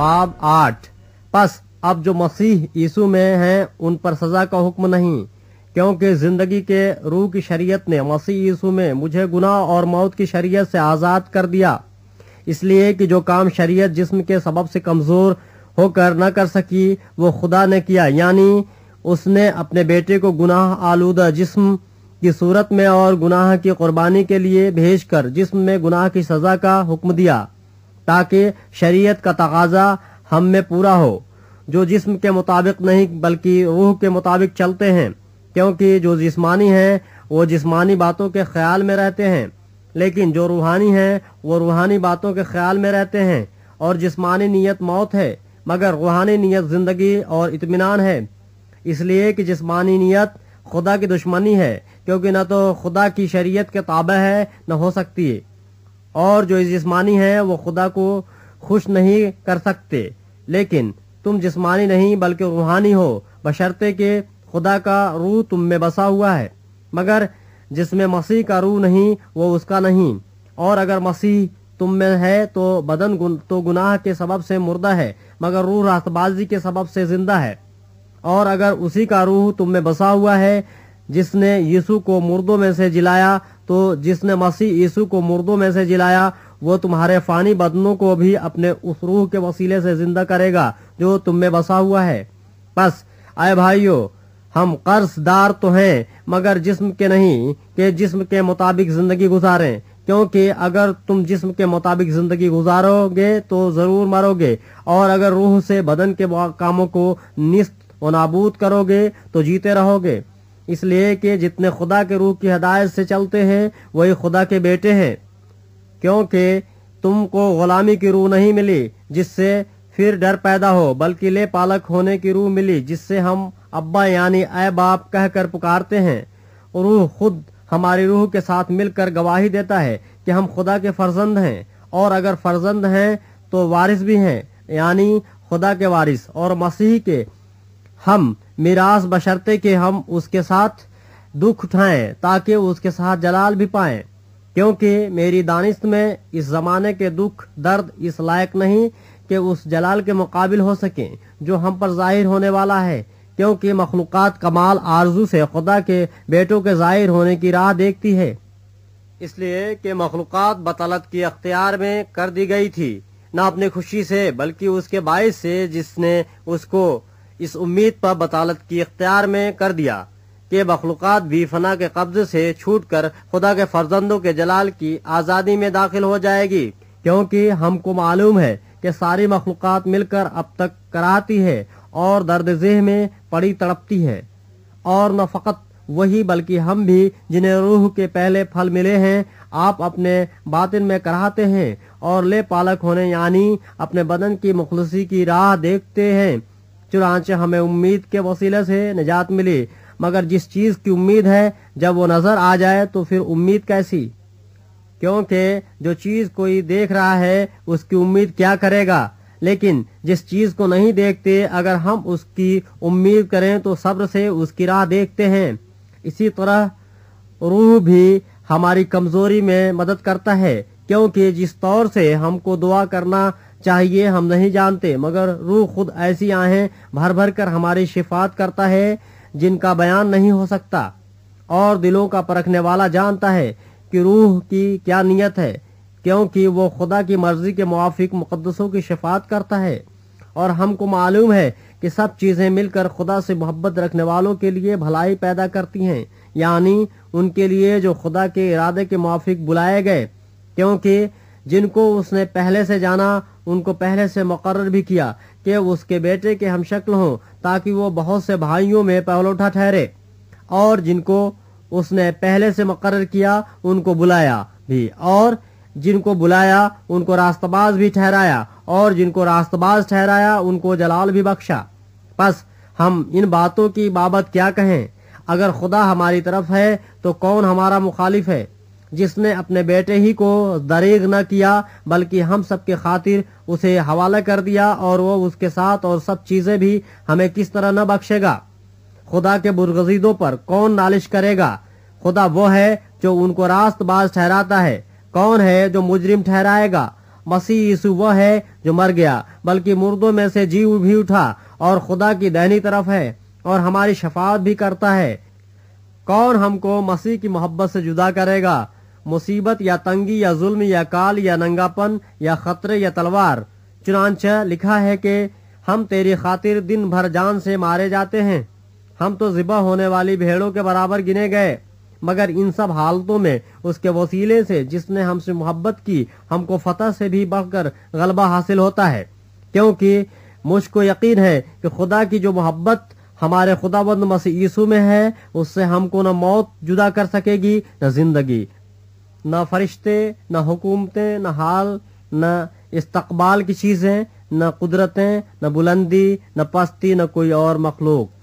बाब आठ बस अब जो मसीह यीशु में हैं उन पर सजा का हुक्म नहीं क्योंकि जिंदगी के रूह की शरीयत ने मसीह यीशु में मुझे गुनाह और मौत की शरीयत से आज़ाद कर दिया इसलिए कि जो काम शरीयत जिस्म के सबब से कमज़ोर होकर न कर सकी वो खुदा ने किया यानी उसने अपने बेटे को गुनाह आलूदा जिस्म की सूरत में और गुनाह की कुर्बानी के लिए भेज कर जिसम में गुनाह की सज़ा का हुक्म दिया ताकि शरीयत का तकाजा हम में पूरा हो जो जिस्म के मुताबिक नहीं बल्कि रूह के मुताबिक चलते हैं क्योंकि जो जिस्मानी हैं वो जिस्मानी बातों के ख्याल में रहते हैं लेकिन जो रूहानी हैं वो रूहानी बातों के ख्याल में रहते हैं और जिस्मानी नीयत मौत है मगर रूहानी नीयत ज़िंदगी और इतमान है इसलिए कि जिस्मानी नीयत खुदा की दुश्मनी है क्योंकि न तो खुदा की शरीयत के ताबे है न हो सकती है और जो जिस्मानी है वो खुदा को खुश नहीं कर सकते लेकिन तुम जिस्मानी नहीं बल्कि रूहानी हो बशर्ते कि खुदा का रूह तुम में बसा हुआ है मगर जिसमें मसीह का रूह नहीं वो उसका नहीं और अगर मसीह तुम में है तो बदन गुन, तो गुनाह के सबब से मुर्दा है मगर रूह रास्तबाजी के सबब से जिंदा है और अगर उसी का रूह तुम में बसा हुआ है जिसने यीशु को मुर्दों में से जिलाया तो जिसने मसीह यीशु को मुर्दों में से जिलाया वो तुम्हारे फानी बदनों को भी अपने उस रूह के वसीले से जिंदा करेगा जो तुम में बसा हुआ है बस आए भाइयों हम कर्जदार तो हैं मगर जिस्म के नहीं के जिस्म के मुताबिक जिंदगी गुजारें क्योंकि अगर तुम जिस्म के मुताबिक जिंदगी गुजारोगे तो जरूर मरोगे और अगर रूह से बदन के कामों को निस्त व नाबूद करोगे तो जीते रहोगे इसलिए कि जितने खुदा के रूह की हदायत से चलते हैं वही खुदा के बेटे हैं क्योंकि तुमको गुलामी की रूह नहीं मिली जिससे फिर डर पैदा हो बल्कि ले पालक होने की रूह मिली जिससे हम अब्बा यानी ए बाप कहकर पुकारते हैं रूह खुद हमारी रूह के साथ मिलकर गवाही देता है कि हम खुदा के फर्जंद हैं और अगर फर्जंद हैं तो वारिस भी हैं यानी खुदा के वारिस और मसीह के हम मीरास बशर्ते कि हम उसके साथ दुख उठाएं ताकि उसके साथ जलाल भी पाएं क्योंकि मेरी दानिश में इस ज़माने के दुख दर्द इस लायक नहीं कि उस जलाल के मुकाबिल हो सकें जो हम पर जाहिर होने वाला है क्योंकि मखलूक कमाल आरजू से खुदा के बेटों के जाहिर होने की राह देखती है इसलिए कि मखलूक बतालत के अख्तियार में कर दी गई थी न अपनी खुशी से बल्कि उसके बायस से जिसने उसको इस उम्मीद पर बतालत की इख्तियार में कर दिया के मखलूक भी फना के कब्जे से छूट कर खुदा के फर्जंदों के जलाल की आज़ादी में दाखिल हो जाएगी क्योंकि हमको मालूम है कि सारी मखलूक मिलकर अब तक कराती है और दर्द जेह में पड़ी तड़पती है और न फकत वही बल्कि हम भी जिन्हें रूह के पहले फल मिले हैं आप अपने बातिन में कराते हैं और ले पालक होने यानी अपने बदन की मुखलसी की राह देखते हैं चुनाच हमें उम्मीद के वसीले से निजात मिली मगर जिस चीज की उम्मीद है जब वो नजर आ जाए तो फिर उम्मीद कैसी क्योंकि जो चीज कोई देख रहा है उसकी उम्मीद क्या करेगा लेकिन जिस चीज को नहीं देखते अगर हम उसकी उम्मीद करें तो सब्र से उसकी राह देखते हैं इसी तरह रूह भी हमारी कमजोरी में मदद करता है क्योंकि जिस तौर से हमको दुआ करना चाहिए हम नहीं जानते मगर रूह खुद ऐसी आहें भर भर कर हमारी शिफात करता है जिनका बयान नहीं हो सकता और दिलों का परखने वाला जानता है कि रूह की क्या नीयत है क्योंकि वो खुदा की मर्जी के मुआफिक मुकदसों की शिफात करता है और हमको मालूम है कि सब चीज़ें मिलकर खुदा से मोहब्बत रखने वालों के लिए भलाई पैदा करती हैं यानी उनके लिए जो खुदा के इरादे के मुआफिक बुलाए गए क्योंकि जिनको उसने पहले से जाना उनको पहले से मुकर भी किया कि उसके बेटे के हम शक्ल हों ताकि वो बहुत से भाइयों में पहलौठा ठहरे और जिनको उसने पहले से मुकर किया उनको बुलाया भी और जिनको बुलाया उनको रास्तबाज भी ठहराया और जिनको रास्तबाज ठहराया उनको जलाल भी बख्शा बस हम इन बातों की बाबत क्या कहें अगर खुदा हमारी तरफ है तो कौन हमारा मुखालिफ है जिसने अपने बेटे ही को दरीग न किया बल्कि हम सब के खातिर उसे हवाला कर दिया और वो उसके साथ और सब चीज़ें भी हमें किस तरह न बख्शेगा खुदा के बुरगजीदों पर कौन नालिश करेगा खुदा वो है जो उनको बाज ठहराता है कौन है जो मुजरिम ठहराएगा मसीह यीशु वह है जो मर गया बल्कि मुर्दों में से जीव भी उठा और खुदा की दहनी तरफ है और हमारी शफात भी करता है कौन हमको मसीह की मोहब्बत से जुदा करेगा मुसीबत या तंगी या जुल्म या काल या नंगापन या खतरे या तलवार चुनाच लिखा है कि हम तेरी खातिर दिन भर जान से मारे जाते हैं हम तो जिबा होने वाली भेड़ों के बराबर गिने गए मगर इन सब हालतों में उसके वसीले से जिसने हमसे मोहब्बत की हमको फतह से भी बढ़कर गलबा हासिल होता है क्योंकि मुझको यकीन है कि खुदा की जो मोहब्बत हमारे खुदाबंद मसीह में है उससे हमको न मौत जुदा कर सकेगी न जिंदगी ना फरिश्ते ना हुकूमतें ना हाल न इस्तकबाल की चीज़ें ना कुदरतें ना बुलंदी न पस्ती न कोई और मखलूक